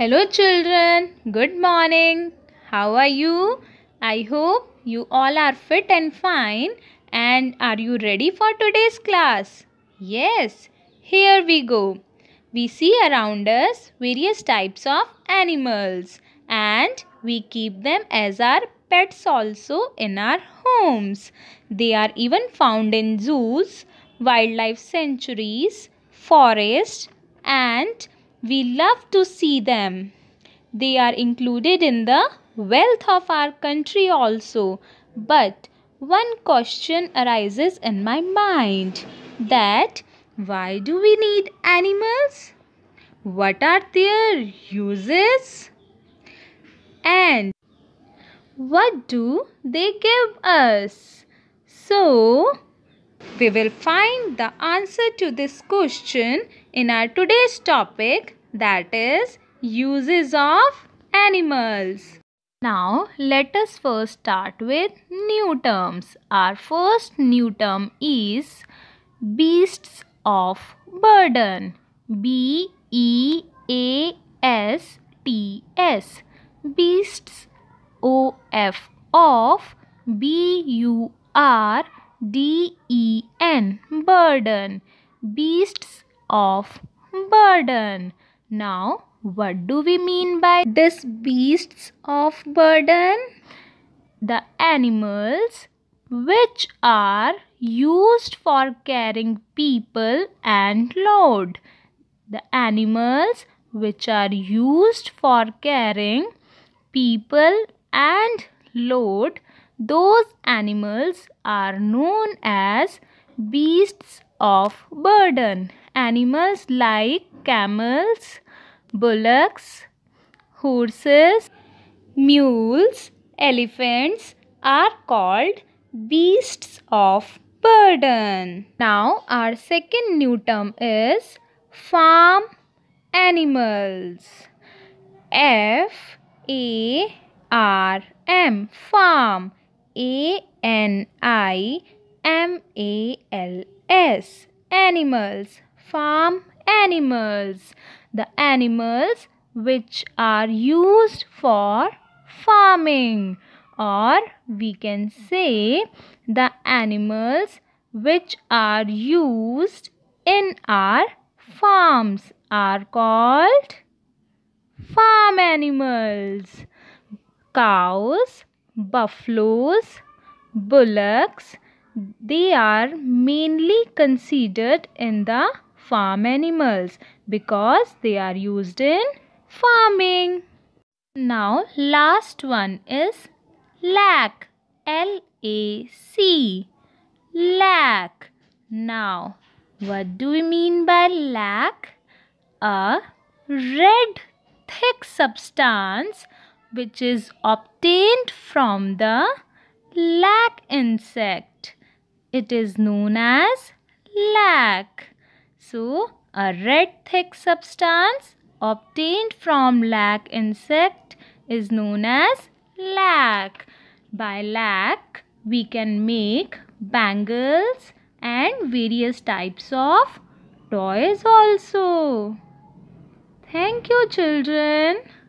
Hello children, good morning. How are you? I hope you all are fit and fine and are you ready for today's class? Yes, here we go. We see around us various types of animals and we keep them as our pets also in our homes. They are even found in zoos, wildlife sanctuaries, forests and we love to see them. They are included in the wealth of our country also. But one question arises in my mind that why do we need animals? What are their uses? And what do they give us? So, we will find the answer to this question in our today's topic that is uses of animals. Now let us first start with new terms. Our first new term is beasts of burden. B E A S T S beasts O F of B U R D E N burden beasts of burden. Now what do we mean by this beasts of burden? The animals which are used for carrying people and load. The animals which are used for carrying people and load those animals are known as beasts of burden. Animals like camels, bullocks, horses, mules, elephants are called beasts of burden. Now our second new term is farm animals. F A R M farm a N I M A L S animals farm animals the animals which are used for farming or we can say the animals which are used in our farms are called farm animals cows buffaloes, bullocks. They are mainly considered in the farm animals because they are used in farming. Now last one is lac. L-A-C. Lac. Now what do we mean by lac? A red thick substance which is obtained from the lac insect. It is known as lac. So, a red thick substance obtained from lac insect is known as lac. By lac, we can make bangles and various types of toys also. Thank you children.